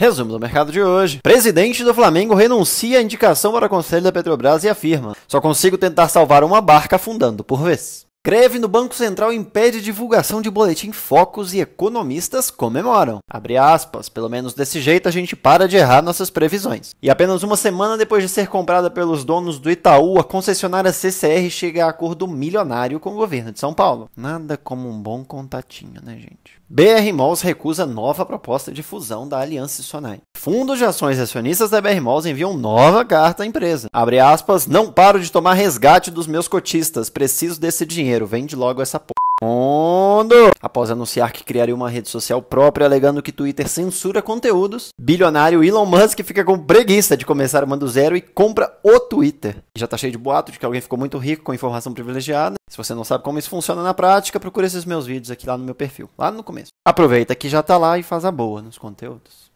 Resumo do mercado de hoje. Presidente do Flamengo renuncia à indicação para conselho da Petrobras e afirma: só consigo tentar salvar uma barca afundando por vez. Greve no Banco Central impede divulgação de boletim Focus e economistas comemoram. Abre aspas, pelo menos desse jeito a gente para de errar nossas previsões. E apenas uma semana depois de ser comprada pelos donos do Itaú, a concessionária CCR chega a acordo milionário com o governo de São Paulo. Nada como um bom contatinho, né, gente? BR Malls recusa nova proposta de fusão da Aliança Sonai. Fundos de ações e acionistas da BR Malls enviam nova carta à empresa. Abre aspas, não paro de tomar resgate dos meus cotistas, preciso desse dinheiro, vende logo essa porra. Mundo! Após anunciar que criaria uma rede social própria alegando que Twitter censura conteúdos, bilionário Elon Musk fica com preguiça de começar uma do zero e compra o Twitter. Já tá cheio de boato de que alguém ficou muito rico com informação privilegiada. Se você não sabe como isso funciona na prática, procura esses meus vídeos aqui lá no meu perfil, lá no começo. Aproveita que já tá lá e faz a boa nos conteúdos.